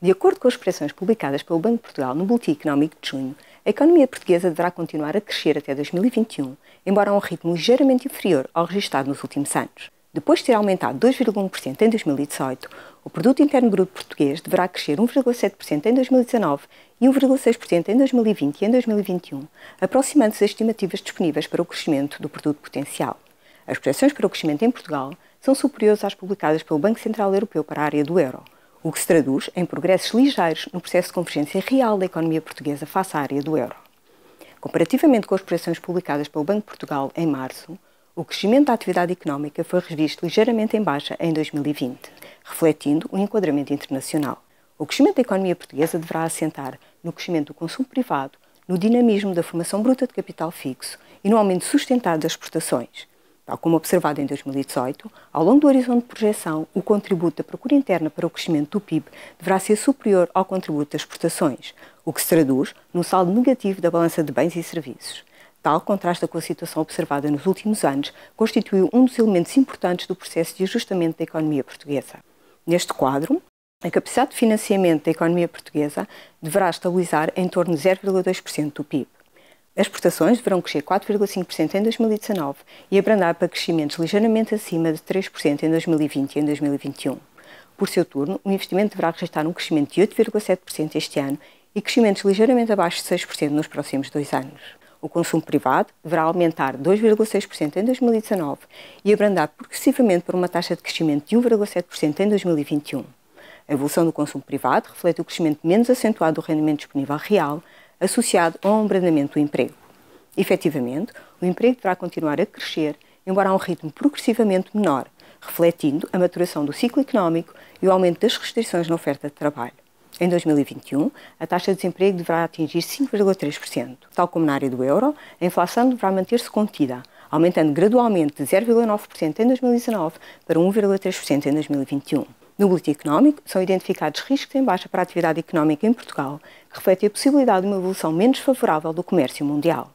De acordo com as expressões publicadas pelo Banco de Portugal no Boletim Económico de junho, a economia portuguesa deverá continuar a crescer até 2021, embora a um ritmo ligeiramente inferior ao registrado nos últimos anos. Depois de ter aumentado 2,1% em 2018, o produto interno bruto português deverá crescer 1,7% em 2019 e 1,6% em 2020 e em 2021, aproximando-se das estimativas disponíveis para o crescimento do produto potencial. As projeções para o crescimento em Portugal são superiores às publicadas pelo Banco Central Europeu para a área do euro, o que se traduz em progressos ligeiros no processo de convergência real da economia portuguesa face à área do euro. Comparativamente com as projeções publicadas pelo Banco de Portugal em março, o crescimento da atividade económica foi revisto ligeiramente em baixa em 2020, refletindo o enquadramento internacional. O crescimento da economia portuguesa deverá assentar no crescimento do consumo privado, no dinamismo da formação bruta de capital fixo e no aumento sustentado das exportações, Tal como observado em 2018, ao longo do horizonte de projeção, o contributo da procura interna para o crescimento do PIB deverá ser superior ao contributo das exportações, o que se traduz num saldo negativo da balança de bens e serviços. Tal contrasta com a situação observada nos últimos anos, constituiu um dos elementos importantes do processo de ajustamento da economia portuguesa. Neste quadro, a capacidade de financiamento da economia portuguesa deverá estabilizar em torno de 0,2% do PIB. As exportações deverão crescer 4,5% em 2019 e abrandar para crescimentos ligeiramente acima de 3% em 2020 e em 2021. Por seu turno, o investimento deverá registrar um crescimento de 8,7% este ano e crescimentos ligeiramente abaixo de 6% nos próximos dois anos. O consumo privado deverá aumentar 2,6% em 2019 e abrandar progressivamente para uma taxa de crescimento de 1,7% em 2021. A evolução do consumo privado reflete o crescimento menos acentuado do rendimento disponível real, associado a um abrandamento do emprego. Efetivamente, o emprego deverá continuar a crescer, embora a um ritmo progressivamente menor, refletindo a maturação do ciclo económico e o aumento das restrições na oferta de trabalho. Em 2021, a taxa de desemprego deverá atingir 5,3%. Tal como na área do euro, a inflação deverá manter-se contida, aumentando gradualmente de 0,9% em 2019 para 1,3% em 2021. No boletim económico são identificados riscos em baixa para a atividade económica em Portugal, que refletem a possibilidade de uma evolução menos favorável do comércio mundial.